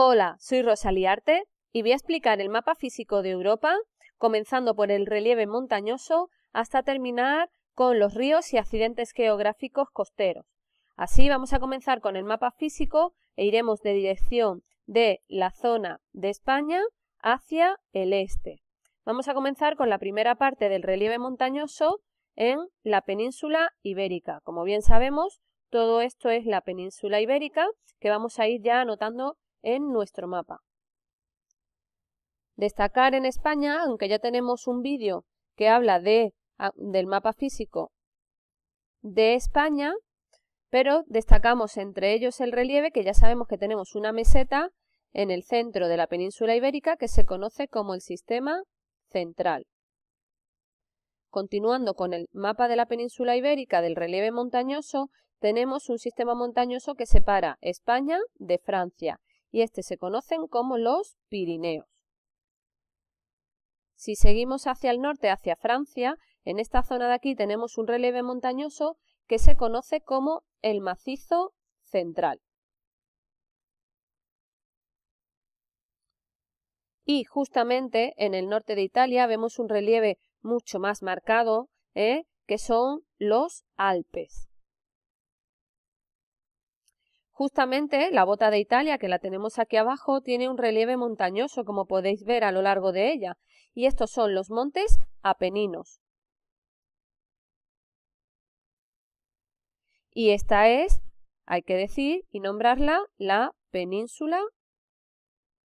Hola, soy Rosalía Arte y voy a explicar el mapa físico de Europa, comenzando por el relieve montañoso hasta terminar con los ríos y accidentes geográficos costeros. Así vamos a comenzar con el mapa físico e iremos de dirección de la zona de España hacia el este. Vamos a comenzar con la primera parte del relieve montañoso en la península ibérica. Como bien sabemos, todo esto es la península ibérica que vamos a ir ya anotando en nuestro mapa. Destacar en España, aunque ya tenemos un vídeo que habla de, ah, del mapa físico de España, pero destacamos entre ellos el relieve, que ya sabemos que tenemos una meseta en el centro de la península ibérica que se conoce como el sistema central. Continuando con el mapa de la península ibérica del relieve montañoso, tenemos un sistema montañoso que separa España de Francia y este se conocen como los Pirineos. Si seguimos hacia el norte, hacia Francia, en esta zona de aquí tenemos un relieve montañoso que se conoce como el macizo central. Y justamente en el norte de Italia vemos un relieve mucho más marcado, ¿eh? que son los Alpes. Justamente la bota de Italia, que la tenemos aquí abajo, tiene un relieve montañoso, como podéis ver a lo largo de ella, y estos son los montes apeninos. Y esta es, hay que decir y nombrarla, la península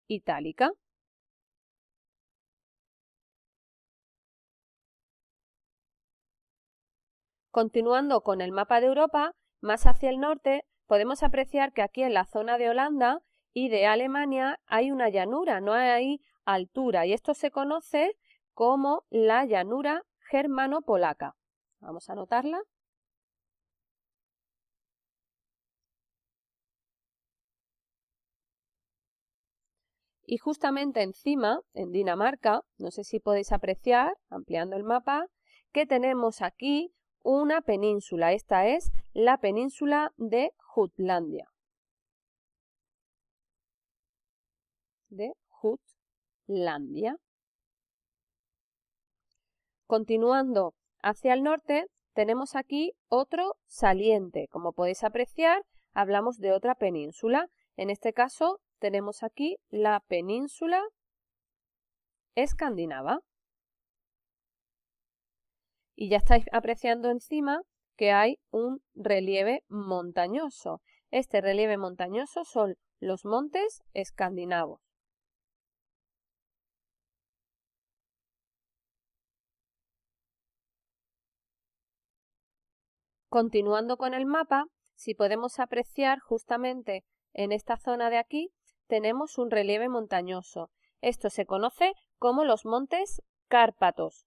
itálica. Continuando con el mapa de Europa, más hacia el norte podemos apreciar que aquí en la zona de Holanda y de Alemania hay una llanura, no hay altura, y esto se conoce como la llanura germano-polaca. Vamos a anotarla. Y justamente encima, en Dinamarca, no sé si podéis apreciar, ampliando el mapa, que tenemos aquí una península. Esta es la península de Jutlandia. De Jutlandia. Continuando hacia el norte, tenemos aquí otro saliente. Como podéis apreciar, hablamos de otra península. En este caso, tenemos aquí la península escandinava. Y ya estáis apreciando encima que hay un relieve montañoso. Este relieve montañoso son los montes escandinavos. Continuando con el mapa, si podemos apreciar justamente en esta zona de aquí, tenemos un relieve montañoso. Esto se conoce como los montes Cárpatos.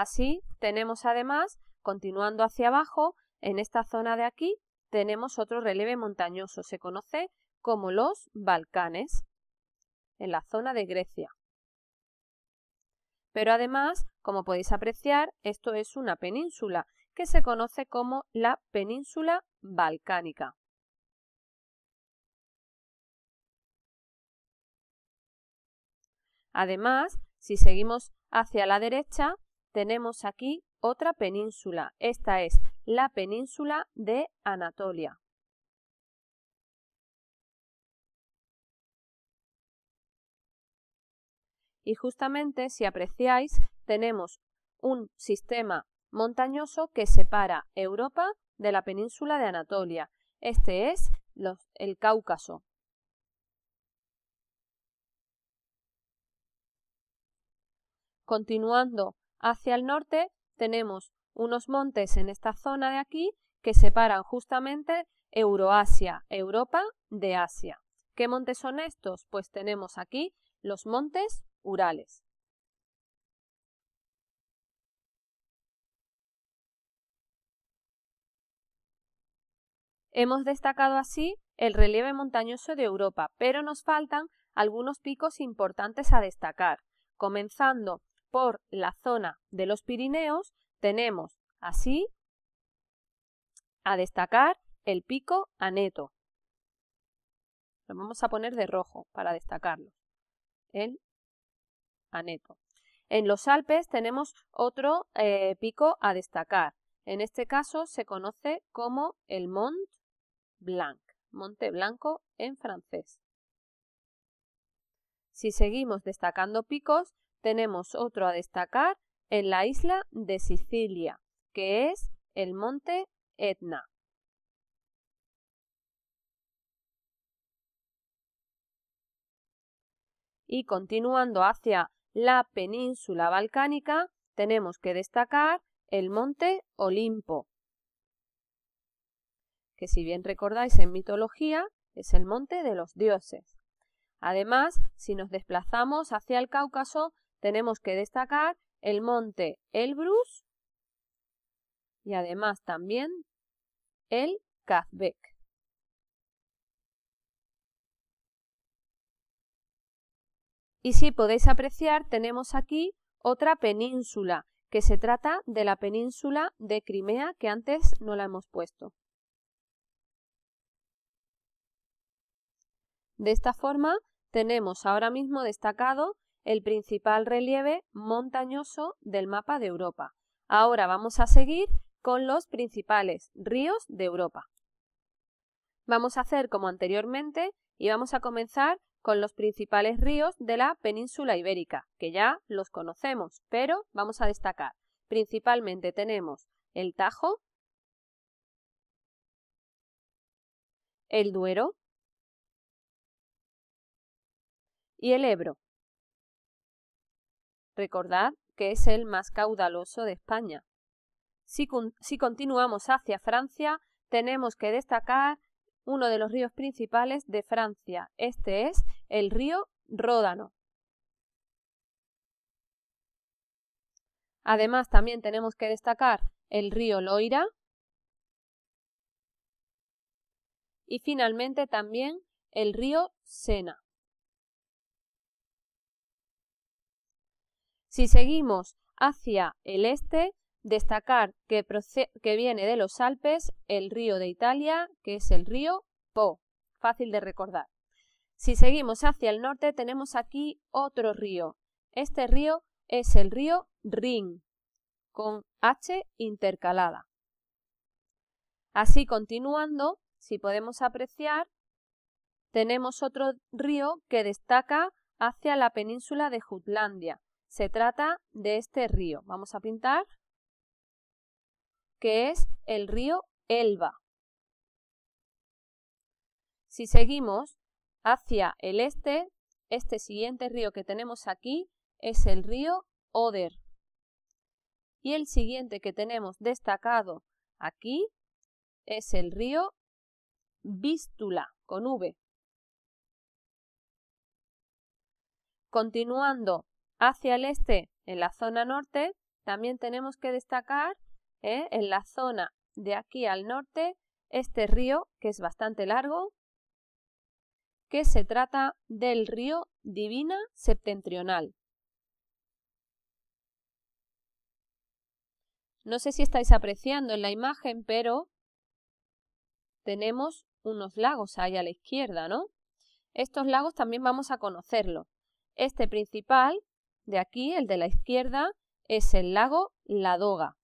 Así tenemos además, continuando hacia abajo, en esta zona de aquí, tenemos otro relieve montañoso, se conoce como los Balcanes, en la zona de Grecia. Pero además, como podéis apreciar, esto es una península que se conoce como la península balcánica. Además, si seguimos hacia la derecha, tenemos aquí otra península. Esta es la península de Anatolia. Y justamente, si apreciáis, tenemos un sistema montañoso que separa Europa de la península de Anatolia. Este es el Cáucaso. Continuando Hacia el norte tenemos unos montes en esta zona de aquí que separan justamente Euroasia, Europa de Asia. ¿Qué montes son estos? Pues tenemos aquí los montes Urales. Hemos destacado así el relieve montañoso de Europa, pero nos faltan algunos picos importantes a destacar, comenzando por la zona de los Pirineos tenemos así a destacar el pico aneto. Lo vamos a poner de rojo para destacarlo. El aneto. En los Alpes tenemos otro eh, pico a destacar. En este caso se conoce como el Mont Blanc, Monte Blanco en francés. Si seguimos destacando picos, tenemos otro a destacar en la isla de Sicilia, que es el monte Etna. Y continuando hacia la península balcánica, tenemos que destacar el monte Olimpo, que si bien recordáis en mitología, es el monte de los dioses. Además, si nos desplazamos hacia el Cáucaso, tenemos que destacar el monte Elbrus y además también el Kazbek. Y si podéis apreciar, tenemos aquí otra península, que se trata de la península de Crimea, que antes no la hemos puesto. De esta forma, tenemos ahora mismo destacado el principal relieve montañoso del mapa de Europa. Ahora vamos a seguir con los principales ríos de Europa. Vamos a hacer como anteriormente y vamos a comenzar con los principales ríos de la península ibérica, que ya los conocemos, pero vamos a destacar. Principalmente tenemos el Tajo, el Duero y el Ebro. Recordad que es el más caudaloso de España. Si, continuamos hacia Francia, tenemos que destacar uno de los ríos principales de Francia. Este es el río Ródano. Además, también tenemos que destacar el río Loira. Y finalmente también el río Sena. Si seguimos hacia el este, destacar que, viene de los Alpes el río de Italia, que es el río Po, fácil de recordar. Si seguimos hacia el norte tenemos aquí otro río. Este río es el río Rin, con H intercalada. Así continuando, si podemos apreciar, tenemos otro río que destaca hacia la península de Jutlandia. Se trata de este río. Vamos a pintar que es el río Elba. Si seguimos hacia el este, este siguiente río que tenemos aquí es el río Oder. Y el siguiente que tenemos destacado aquí es el río Vístula, con V. Continuando Hacia el este, en la zona norte, también tenemos que destacar eh, en la zona de aquí al norte este río, que es bastante largo, que se trata del río Divina Septentrional. No sé si estáis apreciando en la imagen, pero tenemos unos lagos ahí a la izquierda, ¿no? Estos lagos también vamos a conocerlos. Este principal de aquí, el de la izquierda, es el lago Ladoga.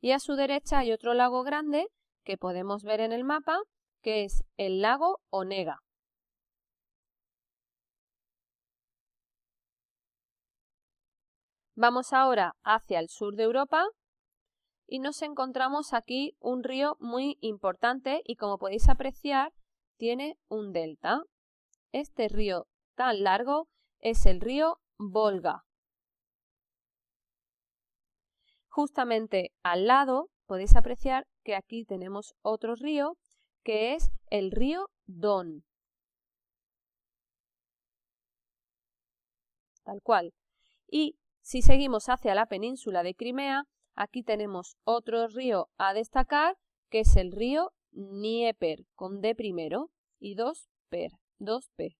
Y a su derecha hay otro lago grande que podemos ver en el mapa, que es el lago Onega. Vamos ahora hacia el sur de Europa y nos encontramos aquí un río muy importante y como podéis apreciar tiene un delta. Este río tan largo es el río Volga. Justamente al lado podéis apreciar que aquí tenemos otro río que es el río Don. Tal cual. Y si seguimos hacia la península de Crimea, aquí tenemos otro río a destacar que es el río Nieper, con D primero y 2 per, 2P.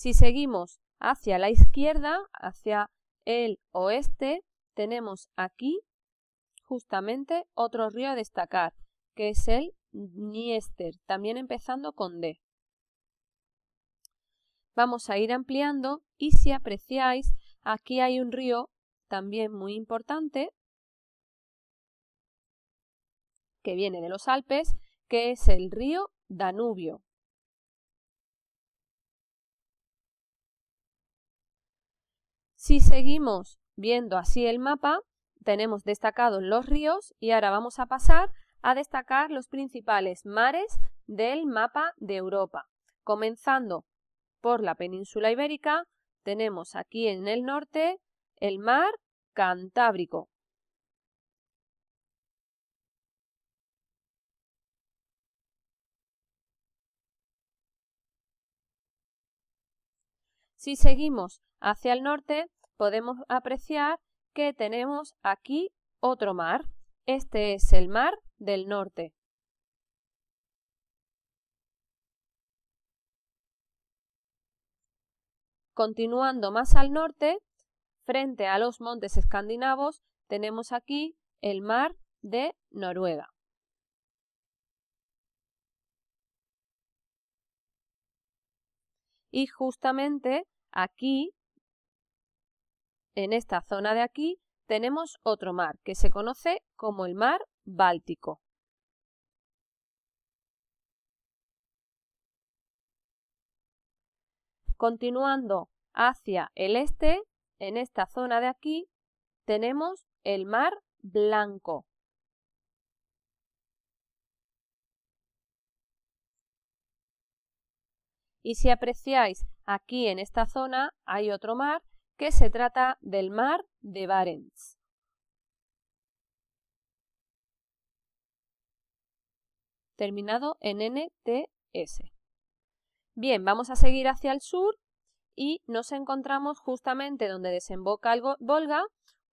Si seguimos hacia la izquierda, hacia el oeste, tenemos aquí justamente otro río a destacar, que es el niester, también empezando con D. Vamos a ir ampliando y si apreciáis, aquí hay un río también muy importante que viene de los Alpes, que es el río Danubio. Si seguimos viendo así el mapa, tenemos destacados los ríos y ahora vamos a pasar a destacar los principales mares del mapa de Europa. Comenzando por la península ibérica, tenemos aquí en el norte el mar Cantábrico. Si seguimos hacia el norte, podemos apreciar que tenemos aquí otro mar. Este es el mar del norte. Continuando más al norte, frente a los montes escandinavos, tenemos aquí el mar de Noruega. Y justamente aquí en esta zona de aquí tenemos otro mar que se conoce como el mar Báltico. Continuando hacia el este, en esta zona de aquí, tenemos el mar Blanco. Y si apreciáis, aquí en esta zona hay otro mar que se trata del mar de Barents. Terminado en NTS. Bien, vamos a seguir hacia el sur y nos encontramos justamente donde desemboca algo, Volga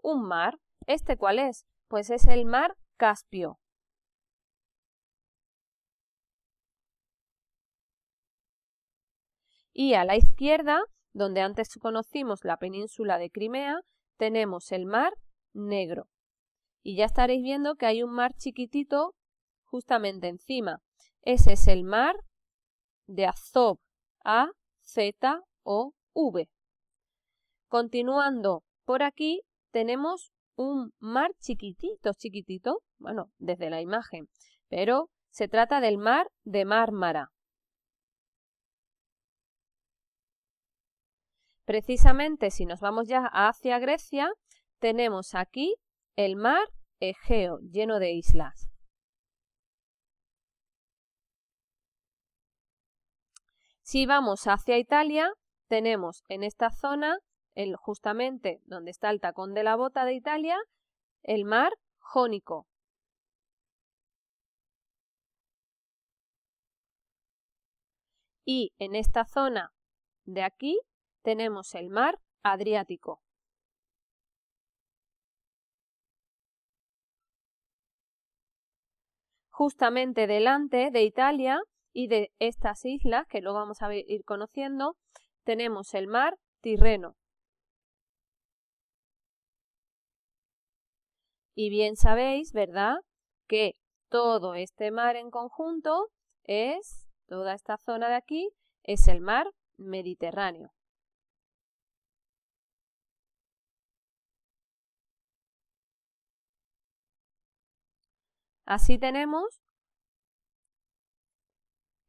un mar. ¿Este cuál es? Pues es el mar Caspio. Y a la izquierda donde antes conocimos la península de Crimea, tenemos el mar negro. Y ya estaréis viendo que hay un mar chiquitito justamente encima. Ese es el mar de Azov, A, Z, O, V. Continuando por aquí, tenemos un mar chiquitito, chiquitito, bueno, desde la imagen, pero se trata del mar de Mármara. Precisamente si nos vamos ya hacia Grecia, tenemos aquí el mar Egeo lleno de islas. Si vamos hacia Italia, tenemos en esta zona, el, justamente donde está el tacón de la bota de Italia, el mar Jónico. Y en esta zona de aquí tenemos el mar Adriático. Justamente delante de Italia y de estas islas, que lo vamos a ir conociendo, tenemos el mar Tirreno. Y bien sabéis, ¿verdad?, que todo este mar en conjunto es, toda esta zona de aquí, es el mar Mediterráneo. Así tenemos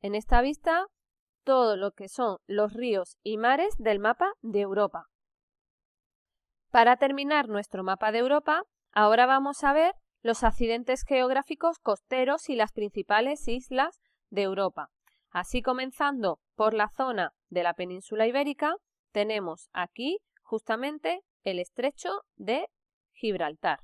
en esta vista todo lo que son los ríos y mares del mapa de Europa. Para terminar nuestro mapa de Europa, ahora vamos a ver los accidentes geográficos costeros y las principales islas de Europa. Así comenzando por la zona de la península ibérica, tenemos aquí justamente el estrecho de Gibraltar.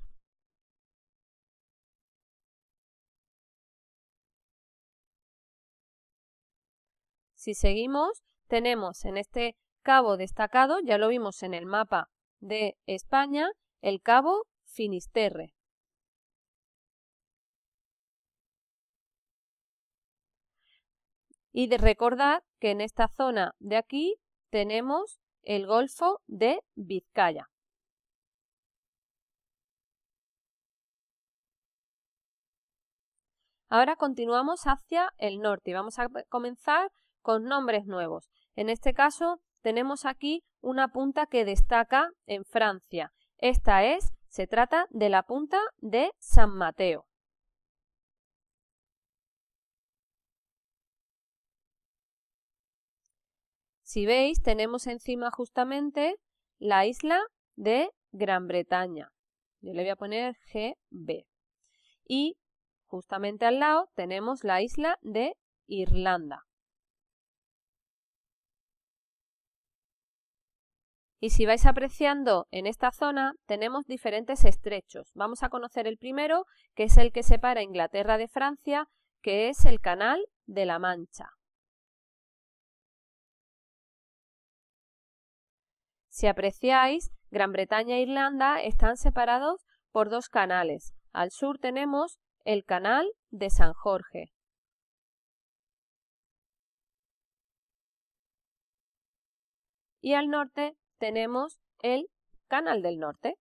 Si seguimos, tenemos en este cabo destacado, ya lo vimos en el mapa de España, el cabo Finisterre. Y de recordar que en esta zona de aquí tenemos el Golfo de Vizcaya. Ahora continuamos hacia el norte y vamos a comenzar con nombres nuevos. En este caso tenemos aquí una punta que destaca en Francia. Esta es, se trata de la punta de San Mateo. Si veis, tenemos encima justamente la isla de Gran Bretaña. Yo le voy a poner GB. Y justamente al lado tenemos la isla de Irlanda. Y si vais apreciando en esta zona, tenemos diferentes estrechos. Vamos a conocer el primero, que es el que separa Inglaterra de Francia, que es el Canal de la Mancha. Si apreciáis, Gran Bretaña e Irlanda están separados por dos canales. Al sur tenemos el Canal de San Jorge. Y al norte tenemos el Canal del Norte.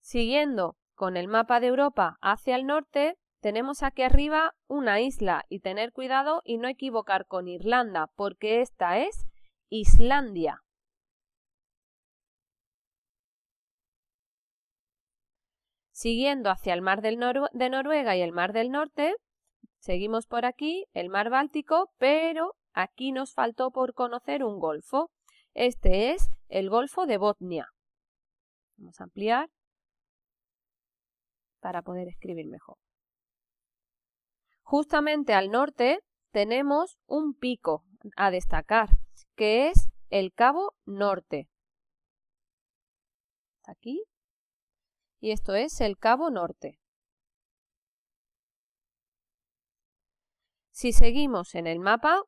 Siguiendo con el mapa de Europa hacia el norte, tenemos aquí arriba una isla y tener cuidado y no equivocar con Irlanda, porque esta es Islandia. Siguiendo hacia el mar de Noruega y el mar del norte, Seguimos por aquí, el mar Báltico, pero aquí nos faltó por conocer un golfo. Este es el Golfo de Botnia. Vamos a ampliar para poder escribir mejor. Justamente al norte tenemos un pico a destacar, que es el Cabo Norte. Aquí. Y esto es el Cabo Norte. Si seguimos en el mapa,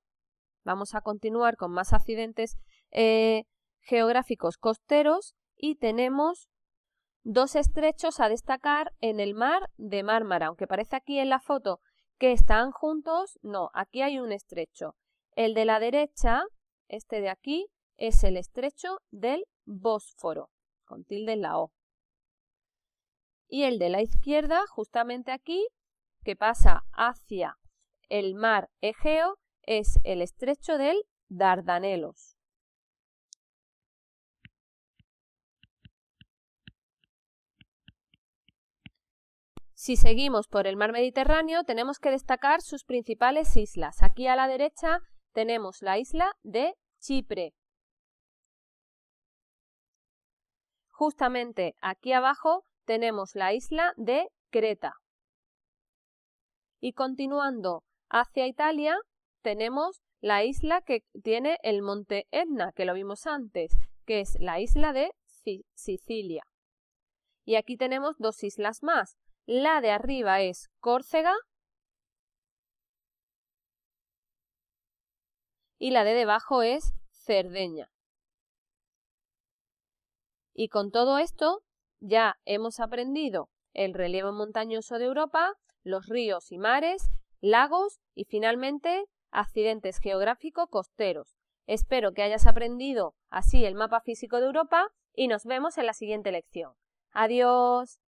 vamos a continuar con más accidentes eh, geográficos costeros y tenemos dos estrechos a destacar en el mar de Mármara. Aunque parece aquí en la foto que están juntos, no, aquí hay un estrecho. El de la derecha, este de aquí, es el estrecho del Bósforo, con tilde en la O. Y el de la izquierda, justamente aquí, que pasa hacia el mar Egeo es el estrecho del Dardanelos. Si seguimos por el mar Mediterráneo, tenemos que destacar sus principales islas. Aquí a la derecha tenemos la isla de Chipre. Justamente aquí abajo tenemos la isla de Creta. Y continuando Hacia Italia tenemos la isla que tiene el monte Etna, que lo vimos antes, que es la isla de Sicilia. Y aquí tenemos dos islas más. La de arriba es Córcega y la de debajo es Cerdeña. Y con todo esto ya hemos aprendido el relieve montañoso de Europa, los ríos y mares lagos y finalmente accidentes geográficos costeros. Espero que hayas aprendido así el mapa físico de Europa y nos vemos en la siguiente lección. Adiós.